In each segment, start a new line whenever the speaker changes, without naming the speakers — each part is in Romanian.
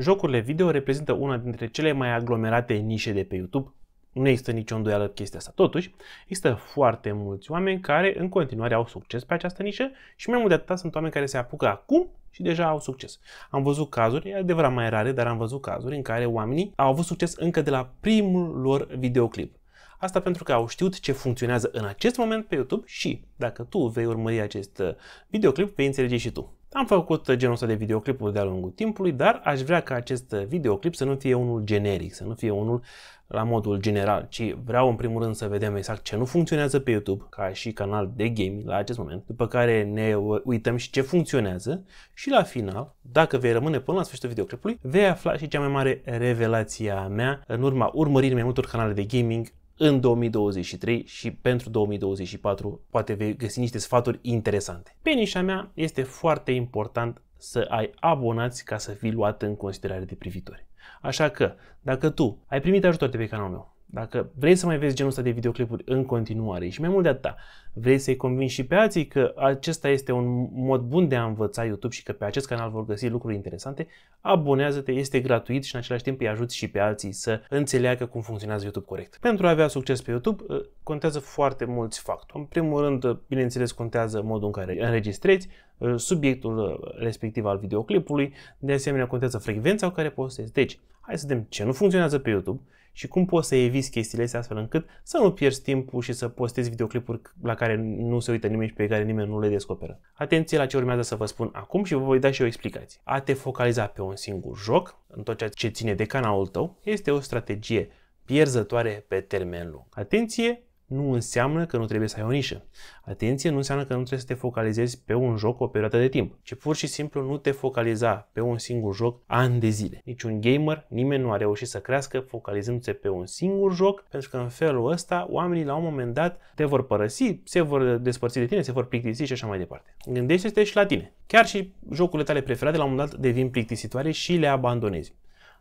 Jocurile video reprezintă una dintre cele mai aglomerate nișe de pe YouTube. Nu există nicio îndoială chestia asta. Totuși, există foarte mulți oameni care în continuare au succes pe această nișă și mai mult de atât sunt oameni care se apucă acum și deja au succes. Am văzut cazuri, e adevărat mai rare, dar am văzut cazuri în care oamenii au avut succes încă de la primul lor videoclip. Asta pentru că au știut ce funcționează în acest moment pe YouTube și dacă tu vei urmări acest uh, videoclip, vei înțelege și tu. Am făcut genul ăsta de videoclipuri de-a lungul timpului, dar aș vrea ca acest videoclip să nu fie unul generic, să nu fie unul la modul general, ci vreau în primul rând să vedem exact ce nu funcționează pe YouTube ca și canal de gaming la acest moment, după care ne uităm și ce funcționează și la final, dacă vei rămâne până la sfârșitul videoclipului, vei afla și cea mai mare revelație a mea în urma urmăririi mai multor canale de gaming în 2023 și pentru 2024 poate vei găsi niște sfaturi interesante. Pe nișa mea este foarte important să ai abonați ca să fii luat în considerare de privitori. Așa că, dacă tu ai primit ajutor de pe canalul meu, dacă vrei să mai vezi genul ăsta de videoclipuri în continuare și mai mult de atâta, vrei să-i convingi și pe alții că acesta este un mod bun de a învăța YouTube și că pe acest canal vor găsi lucruri interesante, abonează-te, este gratuit și în același timp îi ajuți și pe alții să înțeleagă cum funcționează YouTube corect. Pentru a avea succes pe YouTube, ă, contează foarte mulți factori. În primul rând, ă, bineînțeles, contează modul în care înregistrezi, ă, subiectul respectiv al videoclipului, de asemenea contează frecvența cu care postezi. Deci, hai să vedem ce nu funcționează pe YouTube, și cum poți să eviți chestiile astea astfel încât să nu pierzi timpul și să postezi videoclipuri la care nu se uită nimeni și pe care nimeni nu le descoperă. Atenție la ce urmează să vă spun acum și vă voi da și o explicație. A te focaliza pe un singur joc, în tot ceea ce ține de canalul tău, este o strategie pierzătoare pe termen lung. Atenție, nu înseamnă că nu trebuie să ai o nișă. Atenție nu înseamnă că nu trebuie să te focalizezi pe un joc o perioadă de timp, ci pur și simplu nu te focaliza pe un singur joc ani de zile. Niciun gamer, nimeni nu a reușit să crească focalizându-se pe un singur joc, pentru că în felul ăsta oamenii la un moment dat te vor părăsi, se vor despărți de tine, se vor plictisi și așa mai departe. Gândește-te și la tine. Chiar și jocurile tale preferate la un moment dat devin plictisitoare și le abandonezi.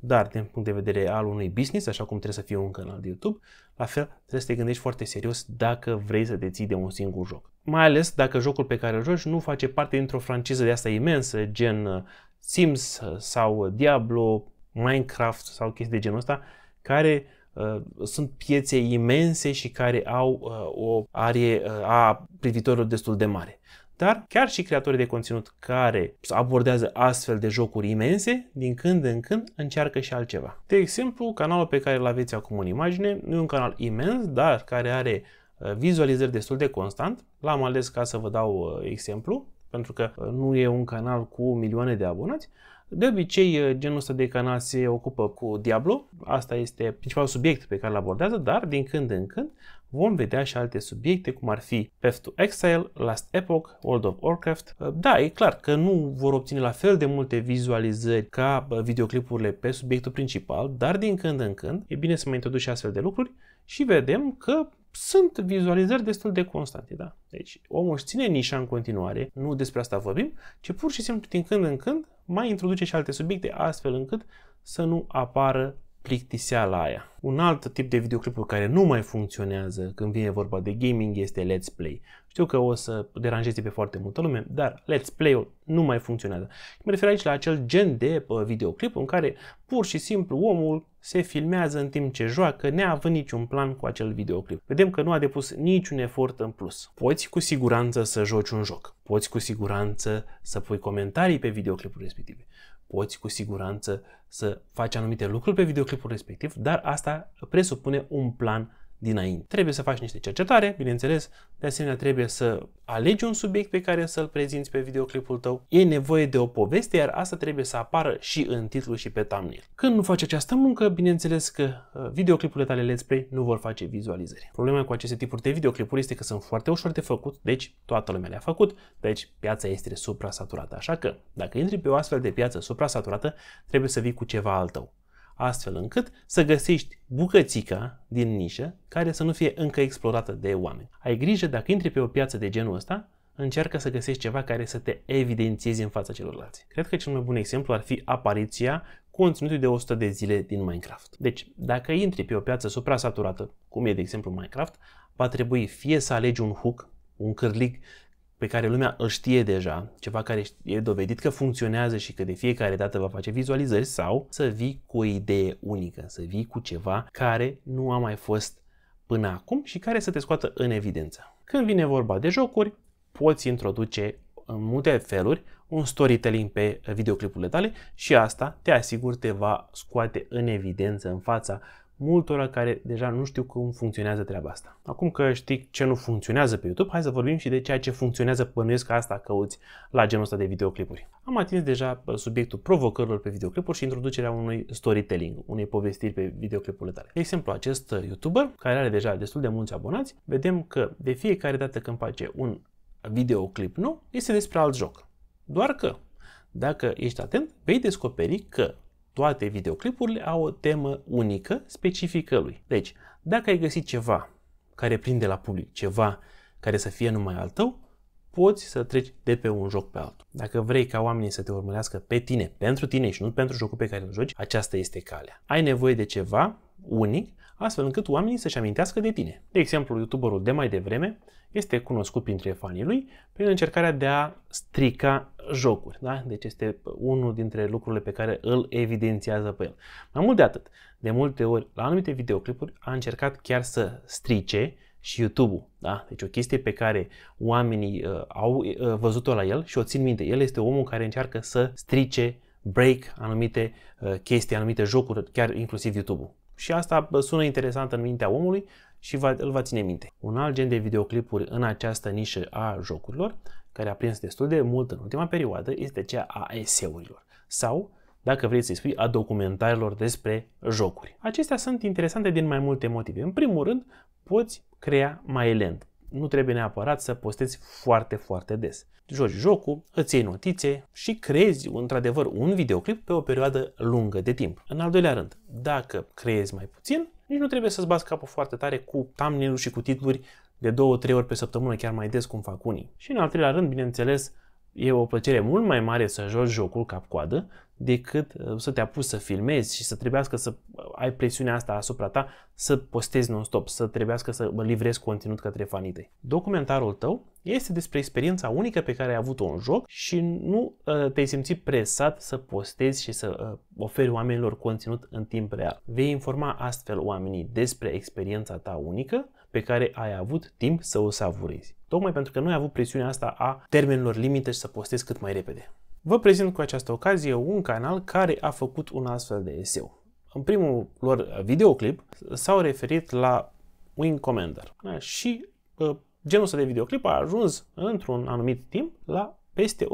Dar, din punct de vedere al unui business, așa cum trebuie să fie un canal de YouTube, la fel trebuie să te gândești foarte serios dacă vrei să te ții de un singur joc. Mai ales dacă jocul pe care îl joci nu face parte dintr-o franciză de asta imensă, gen uh, Sims uh, sau Diablo, Minecraft sau chestii de genul ăsta, care uh, sunt piețe imense și care au uh, o arie uh, a privitorilor destul de mare. Dar chiar și creatorii de conținut care abordează astfel de jocuri imense, din când în când încearcă și altceva. De exemplu, canalul pe care îl aveți acum în imagine nu e un canal imens, dar care are uh, vizualizări destul de constant. L-am ales ca să vă dau uh, exemplu, pentru că uh, nu e un canal cu milioane de abonați. De obicei, genul ăsta de canal se ocupă cu Diablo, asta este principalul subiect pe care îl abordează, dar din când în când Vom vedea și alte subiecte, cum ar fi Path to Exile, Last Epoch, World of Warcraft. Ă, da, e clar că nu vor obține la fel de multe vizualizări ca videoclipurile pe subiectul principal, dar din când în când e bine să mai introduci astfel de lucruri și vedem că sunt vizualizări destul de constante, da? Deci omul își ține nișa în continuare, nu despre asta vorbim, ci pur și simplu din când în când mai introduce și alte subiecte astfel încât să nu apară plictiseala aia. Un alt tip de videoclipuri care nu mai funcționează când vine vorba de gaming este Let's Play. Știu că o să deranjeze pe foarte multă lume, dar Let's Play-ul nu mai funcționează. Mă refer aici la acel gen de videoclip în care pur și simplu omul se filmează în timp ce joacă, neavând niciun plan cu acel videoclip. Vedem că nu a depus niciun efort în plus. Poți cu siguranță să joci un joc, poți cu siguranță să pui comentarii pe videoclipul respectiv, poți cu siguranță să faci anumite lucruri pe videoclipul respectiv, dar asta presupune un plan dinainte. Trebuie să faci niște cercetare, bineînțeles, de asemenea trebuie să alegi un subiect pe care să-l prezinți pe videoclipul tău. E nevoie de o poveste, iar asta trebuie să apară și în titlu și pe thumbnail. Când nu faci această muncă, bineînțeles că uh, videoclipurile tale Let's Play nu vor face vizualizări. Problema cu aceste tipuri de videoclipuri este că sunt foarte ușor de făcut, deci toată lumea le-a făcut, deci piața este suprasaturată. Așa că, dacă intri pe o astfel de piață suprasaturată, trebuie să vii cu ceva al tău astfel încât să găsești bucățica din nișă care să nu fie încă explorată de oameni. Ai grijă dacă intri pe o piață de genul ăsta, încearcă să găsești ceva care să te evidențiezi în fața celorlalți. Cred că cel mai bun exemplu ar fi apariția conținutului de 100 de zile din Minecraft. Deci, dacă intri pe o piață suprasaturată, cum e de exemplu Minecraft, va trebui fie să alegi un hook, un cârlig pe care lumea îl știe deja, ceva care e dovedit că funcționează și că de fiecare dată va face vizualizări sau să vii cu o idee unică, să vii cu ceva care nu a mai fost până acum și care să te scoată în evidență. Când vine vorba de jocuri, poți introduce în multe feluri un storytelling pe videoclipurile tale și asta te asigur te va scoate în evidență în fața multora care deja nu știu cum funcționează treaba asta. Acum că știi ce nu funcționează pe YouTube, hai să vorbim și de ceea ce funcționează, bănuiesc că asta căuți la genul ăsta de videoclipuri. Am atins deja subiectul provocărilor pe videoclipuri și introducerea unui storytelling, unei povestiri pe videoclipurile tale. De exemplu, acest uh, YouTuber, care are deja destul de mulți abonați, vedem că de fiecare dată când face un videoclip nou, este despre alt joc. Doar că, dacă ești atent, vei descoperi că toate videoclipurile au o temă unică, specifică lui. Deci, dacă ai găsit ceva care prinde la public, ceva care să fie numai al tău, poți să treci de pe un joc pe altul. Dacă vrei ca oamenii să te urmărească pe tine, pentru tine și nu pentru jocul pe care îl joci, aceasta este calea. Ai nevoie de ceva unic, astfel încât oamenii să-și amintească de tine. De exemplu, youtuberul de mai devreme este cunoscut printre fanii lui prin încercarea de a strica jocuri. Da? Deci este unul dintre lucrurile pe care îl evidențiază pe el. Mai mult de atât, de multe ori, la anumite videoclipuri, a încercat chiar să strice și YouTube-ul. Da? Deci o chestie pe care oamenii uh, au uh, văzut-o la el și o țin minte. El este omul care încearcă să strice break anumite uh, chestii, anumite jocuri, chiar inclusiv YouTube-ul. Și asta sună interesant în mintea omului și va, îl va ține minte. Un alt gen de videoclipuri în această nișă a jocurilor, care a prins destul de mult în ultima perioadă, este cea a eseurilor sau, dacă vrei să-i spui, a documentarilor despre jocuri. Acestea sunt interesante din mai multe motive. În primul rând, poți crea mai lent nu trebuie neapărat să postezi foarte, foarte des. Joci jocul, îți iei notițe și creezi într-adevăr un videoclip pe o perioadă lungă de timp. În al doilea rând, dacă creezi mai puțin, nici nu trebuie să-ți bați capul foarte tare cu thumbnail și cu titluri de 2-3 ori pe săptămână, chiar mai des cum fac unii. Și în al treilea rând, bineînțeles, e o plăcere mult mai mare să joci jocul cap-coadă decât uh, să te apuci să filmezi și să trebuiască să uh, ai presiunea asta asupra ta, să postezi non-stop, să trebuiască să uh, livrezi conținut către fanii tăi. Documentarul tău este despre experiența unică pe care ai avut-o în joc și nu te-ai simțit presat să postezi și să oferi oamenilor conținut în timp real. Vei informa astfel oamenii despre experiența ta unică pe care ai avut timp să o savurezi. Tocmai pentru că nu ai avut presiunea asta a termenilor limite și să postezi cât mai repede. Vă prezint cu această ocazie un canal care a făcut un astfel de SEO. În primul lor videoclip s-au referit la Wing Commander și uh, genul ăsta de videoclip a ajuns într-un anumit timp la peste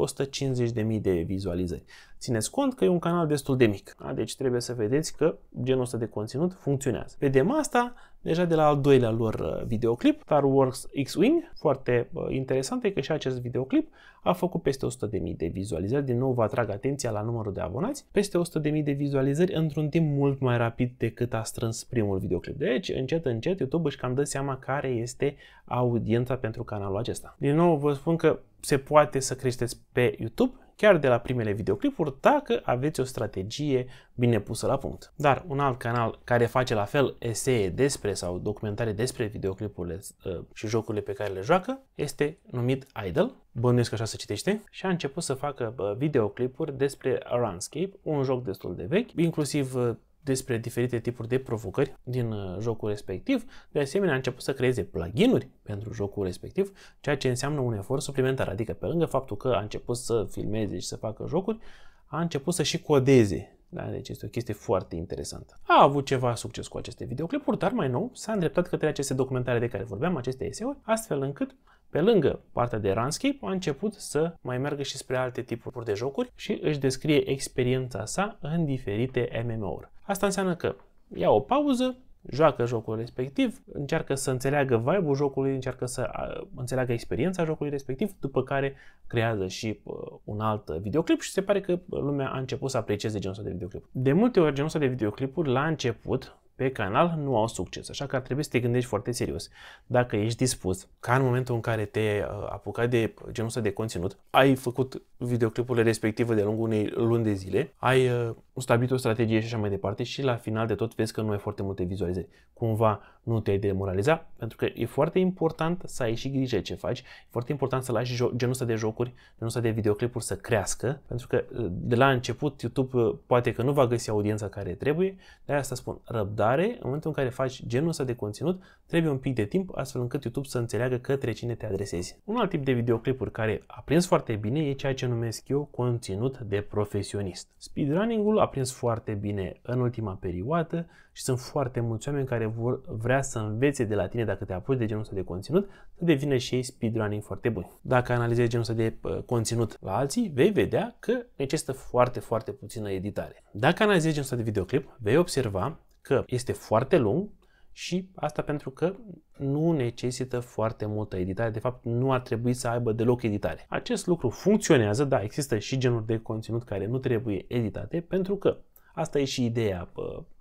150.000 de vizualizări. Țineți cont că e un canal destul de mic, da? deci trebuie să vedeți că genul ăsta de conținut funcționează. Vedem asta deja de la al doilea lor uh, videoclip, Star Wars X-Wing. Foarte uh, interesant e că și acest videoclip a făcut peste 100.000 de vizualizări. Din nou vă atrag atenția la numărul de abonați. Peste 100.000 de vizualizări într-un timp mult mai rapid decât a strâns primul videoclip. Deci, încet, încet, YouTube își cam dă seama care este audiența pentru canalul acesta. Din nou vă spun că se poate să creșteți pe YouTube chiar de la primele videoclipuri dacă aveți o strategie bine pusă la punct. Dar un alt canal care face la fel esee despre sau documentare despre videoclipurile ă, și jocurile pe care le joacă este numit Idol, bănuiesc așa se citește, și a început să facă videoclipuri despre Runscape, un joc destul de vechi, inclusiv ă, despre diferite tipuri de provocări din uh, jocul respectiv. De asemenea, a început să creeze pluginuri pentru jocul respectiv, ceea ce înseamnă un efort suplimentar, adică pe lângă faptul că a început să filmeze și să facă jocuri, a început să și codeze da? Deci este o chestie foarte interesantă. A avut ceva succes cu aceste videoclipuri, dar mai nou s-a îndreptat către aceste documentare de care vorbeam, aceste eseuri, astfel încât pe lângă partea de Runscape a început să mai meargă și spre alte tipuri de jocuri și își descrie experiența sa în diferite MMO-uri. Asta înseamnă că ia o pauză, joacă jocul respectiv, încearcă să înțeleagă vibe-ul jocului, încearcă să înțeleagă experiența jocului respectiv, după care creează și un alt videoclip și se pare că lumea a început să aprecieze genul ăsta de videoclip. De multe ori genul ăsta de videoclipuri la început pe canal nu au succes, așa că ar trebui să te gândești foarte serios. Dacă ești dispus ca în momentul în care te-ai uh, apucat de genul ăsta de conținut, ai făcut videoclipurile respective de lungul unei luni de zile, ai uh, stabilit o strategie și așa mai departe și la final de tot vezi că nu ai foarte multe vizualizări. Cumva nu te-ai demoraliza, pentru că e foarte important să ai și grijă ce faci, e foarte important să lași genul ăsta de jocuri, genul ăsta de videoclipuri să crească, pentru că uh, de la început YouTube uh, poate că nu va găsi audiența care trebuie, de asta spun răbdare, în momentul în care faci genul ăsta de conținut, trebuie un pic de timp astfel încât YouTube să înțeleagă către cine te adresezi. Un alt tip de videoclipuri care a prins foarte bine e ceea ce numesc eu conținut de profesionist. Speedrunning-ul prins foarte bine în ultima perioadă și sunt foarte mulți oameni care vor vrea să învețe de la tine dacă te apuci de genul ăsta de conținut, să devină și ei speedrunning foarte buni. Dacă analizezi genul ăsta de conținut la alții, vei vedea că necesită foarte, foarte puțină editare. Dacă analizezi genul ăsta de videoclip, vei observa că este foarte lung și asta pentru că nu necesită foarte multă editare, de fapt nu ar trebui să aibă deloc editare. Acest lucru funcționează, da, există și genuri de conținut care nu trebuie editate, pentru că Asta e și ideea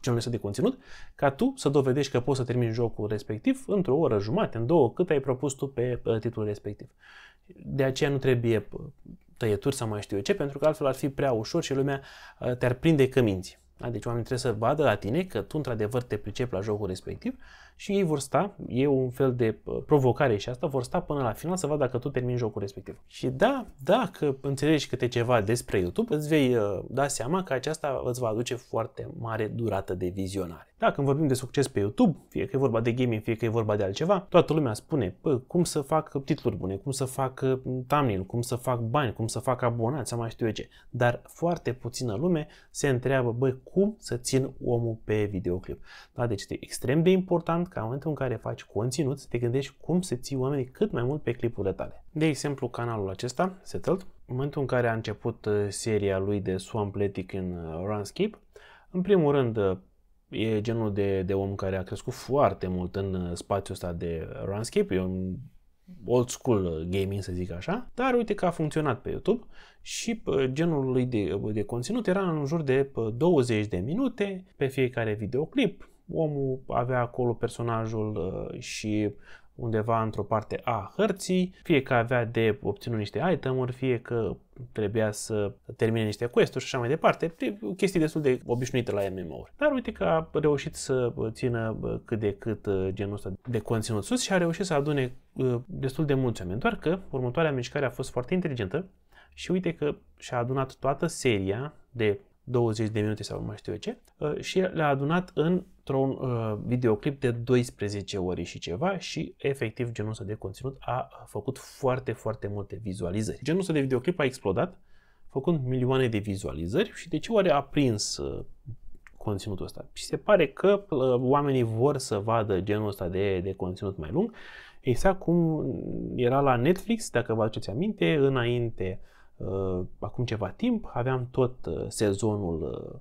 genului ăsta de conținut, ca tu să dovedești că poți să termini jocul respectiv într-o oră jumate, în două, cât ai propus tu pe titlul respectiv. De aceea nu trebuie tăieturi sau mai știu eu ce, pentru că altfel ar fi prea ușor și lumea ă, te-ar prinde că minți. Da, deci oamenii trebuie să vadă la tine că tu într-adevăr te pricepi la jocul respectiv și ei vor sta, e un fel de uh, provocare și asta, vor sta până la final să vadă dacă tu termini jocul respectiv. Și da, dacă înțelegi câte ceva despre YouTube, îți vei uh, da seama că aceasta îți va aduce foarte mare durată de vizionare. Da, când vorbim de succes pe YouTube, fie că e vorba de gaming, fie că e vorba de altceva, toată lumea spune pă, cum să fac titluri bune, cum să fac uh, thumbnail, cum să fac bani, cum să fac abonați, să mai știu eu ce. Dar foarte puțină lume se întreabă, băi, cum să țin omul pe videoclip. Da, deci este extrem de important important ca în momentul în care faci conținut să te gândești cum să ții oamenii cât mai mult pe clipurile tale. De exemplu, canalul acesta, Settled, în momentul în care a început uh, seria lui de Letic în uh, Runscape, în primul rând uh, e genul de, de om care a crescut foarte mult în spațiul ăsta de Runscape, e un old school gaming, să zic așa, dar uite că a funcționat pe YouTube și genul lui de, de conținut era în jur de 20 de minute pe fiecare videoclip, omul avea acolo personajul uh, și undeva într-o parte a hărții, fie că avea de obținut niște itemuri, fie că trebuia să termine niște quest-uri și așa mai departe, chestii destul de obișnuite la MMO-uri. Dar uite că a reușit să țină uh, cât de cât uh, genul ăsta de conținut sus și a reușit să adune destul de mulți oameni, doar că următoarea mișcare a fost foarte inteligentă și uite că și-a adunat toată seria de 20 de minute sau mai știu eu ce și le-a adunat în într-un uh, videoclip de 12 ore și ceva și efectiv genul ăsta de conținut a făcut foarte, foarte multe vizualizări. Genul ăsta de videoclip a explodat făcând milioane de vizualizări și de ce oare a prins uh, conținutul ăsta? Și se pare că uh, oamenii vor să vadă genul ăsta de, de conținut mai lung, exact cum era la Netflix, dacă vă aduceți aminte, înainte, uh, acum ceva timp, aveam tot uh, sezonul uh,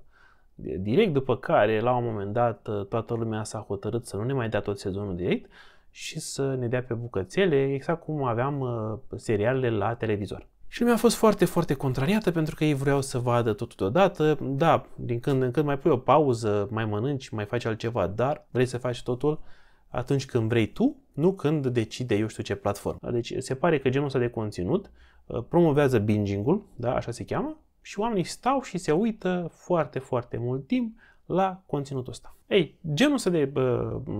direct, după care, la un moment dat, ă, toată lumea s-a hotărât să nu ne mai dea tot sezonul direct și să ne dea pe bucățele, exact cum aveam ă, serialele la televizor. Și lumea a fost foarte, foarte contrariată pentru că ei vreau să vadă totul deodată. Da, din când în când mai pui o pauză, mai mănânci, mai faci altceva, dar vrei să faci totul atunci când vrei tu, nu când decide eu știu ce platformă. Deci se pare că genul ăsta de conținut ă, promovează binging-ul, da, așa se cheamă, și oamenii stau și se uită foarte, foarte mult timp la conținutul ăsta. Ei, genul ăsta de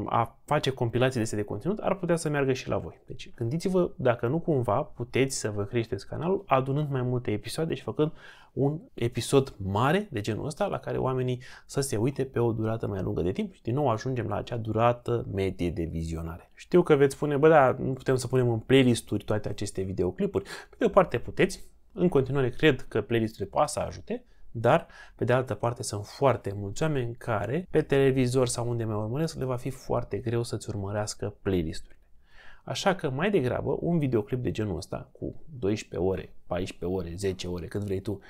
a face compilații de de conținut ar putea să meargă și la voi. Deci gândiți-vă dacă nu cumva puteți să vă creșteți canalul adunând mai multe episoade și făcând un episod mare de genul ăsta la care oamenii să se uite pe o durată mai lungă de timp și din nou ajungem la acea durată medie de vizionare. Știu că veți spune, bă, da, nu putem să punem în playlisturi toate aceste videoclipuri. Pe de o parte puteți, în continuare, cred că playlisturile poate să ajute, dar, pe de altă parte, sunt foarte mulți oameni care, pe televizor sau unde mai urmăresc, le va fi foarte greu să-ți urmărească playlisturile. Așa că, mai degrabă, un videoclip de genul ăsta, cu 12 ore, 14 ore, 10 ore, cât vrei tu,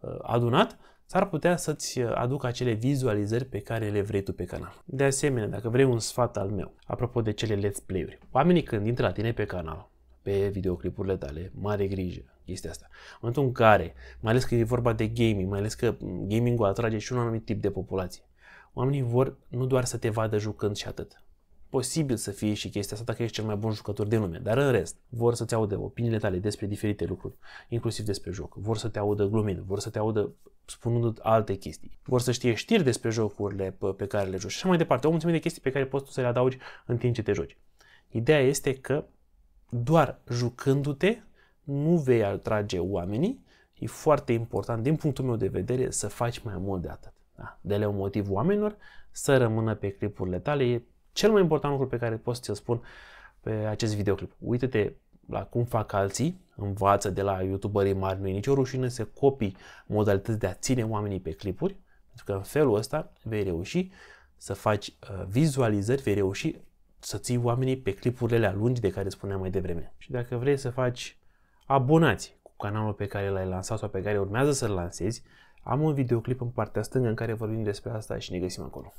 uh, adunat, s-ar putea să-ți uh, aducă acele vizualizări pe care le vrei tu pe canal. De asemenea, dacă vrei un sfat al meu, apropo de cele let's play-uri, oamenii când intră la tine pe canal, pe videoclipurile tale, mare grijă, chestia asta. În momentul în care, mai ales că e vorba de gaming, mai ales că gaming-ul atrage și un anumit tip de populație, oamenii vor nu doar să te vadă jucând și atât. Posibil să fie și chestia asta dacă ești cel mai bun jucător din lume, dar în rest vor să-ți audă opiniile tale despre diferite lucruri, inclusiv despre joc. Vor să te audă glumind, vor să te audă spunând alte chestii. Vor să știe știri despre jocurile pe care le joci și așa mai departe. O mulțime de chestii pe care poți tu să le adaugi în timp ce te joci. Ideea este că doar jucându-te nu vei atrage oamenii, e foarte important, din punctul meu de vedere, să faci mai mult de atât. Da? De le un motiv oamenilor să rămână pe clipurile tale. E cel mai important lucru pe care pot să-ți spun pe acest videoclip. Uită-te la cum fac alții, învață de la youtuberii mari, nu e nicio rușine să copii modalități de a ține oamenii pe clipuri, pentru că în felul ăsta vei reuși să faci uh, vizualizări, vei reuși să ții oamenii pe clipurile alea lungi de care spuneam mai devreme. Și dacă vrei să faci abonați cu canalul pe care l-ai lansat sau pe care urmează să-l lansezi, am un videoclip în partea stângă în care vorbim despre asta și ne găsim acolo.